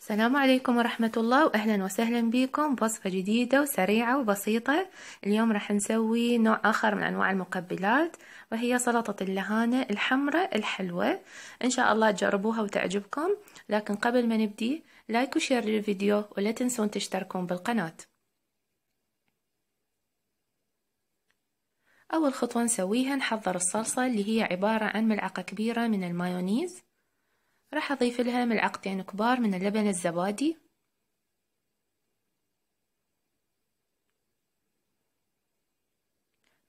السلام عليكم ورحمة الله وأهلا وسهلا بكم بوصفة جديدة وسريعة وبسيطة اليوم راح نسوي نوع آخر من أنواع المقبلات وهي سلطة اللهانة الحمراء الحلوة إن شاء الله تجربوها وتعجبكم لكن قبل ما نبدي لايك وشير للفيديو ولا تنسون تشتركون بالقناة أول خطوة نسويها نحضر الصلصة اللي هي عبارة عن ملعقة كبيرة من المايونيز راح أضيف لها ملعقتين كبار من اللبن الزبادي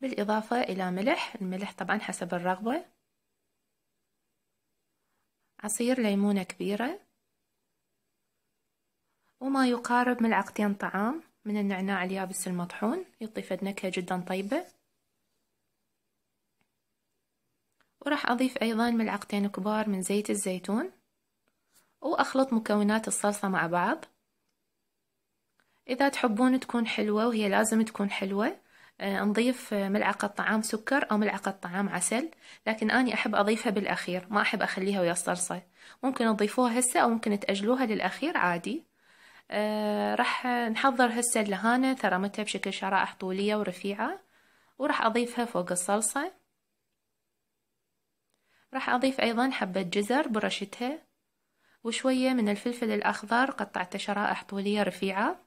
بالإضافة إلى ملح الملح طبعا حسب الرغبة عصير ليمونة كبيرة وما يقارب ملعقتين طعام من النعناع اليابس المطحون يضيف نكهة جدا طيبة وراح أضيف أيضا ملعقتين كبار من زيت الزيتون وأخلط مكونات الصلصة مع بعض إذا تحبون تكون حلوة وهي لازم تكون حلوة آه، نضيف آه، ملعقة طعام سكر أو ملعقة طعام عسل لكن أنا أحب أضيفها بالأخير ما أحب أخليها ويا الصلصة ممكن تضيفوها هسه أو ممكن تأجلوها للأخير عادي آه، راح نحضر هسه اللهانة ثرمتها بشكل شرائح طولية ورفيعة وراح أضيفها فوق الصلصة راح أضيف أيضا حبة جزر برشتها وشوية من الفلفل الأخضر قطعته شرائح طولية رفيعة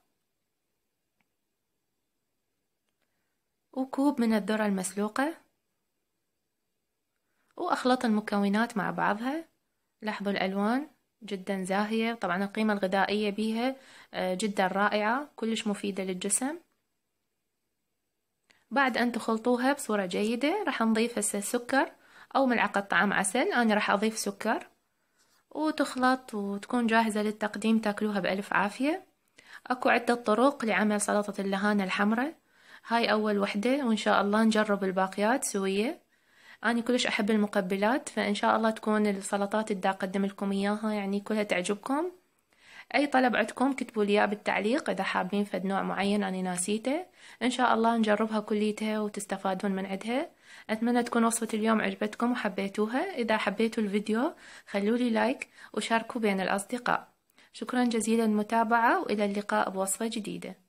وكوب من الذرة المسلوقة وأخلط المكونات مع بعضها لاحظوا الألوان جدا زاهية طبعا القيمة الغذائية بيها آه، جدا رائعة كلش مفيدة للجسم بعد أن تخلطوها بصورة جيدة راح نضيف هسه السكر أو ملعقة طعام عسل أنا راح أضيف سكر وتخلط وتكون جاهزة للتقديم تاكلوها بألف عافية أكو عدة طرق لعمل سلطة اللهانة الحمراء هاي أول وحدة وإن شاء الله نجرب الباقيات سوية أنا كلش أحب المقبلات فإن شاء الله تكون السلطات اللي أقدم لكم إياها يعني كلها تعجبكم اي طلب عندكم كتبوا لي اياه بالتعليق اذا حابين فد نوع معين انا ناسيته ان شاء الله نجربها كليتها وتستفادون من عدها اتمنى تكون وصفة اليوم عجبتكم وحبيتوها اذا حبيتوا الفيديو خلوا لي لايك وشاركوا بين الاصدقاء شكرا جزيلا للمتابعة والى اللقاء بوصفة جديدة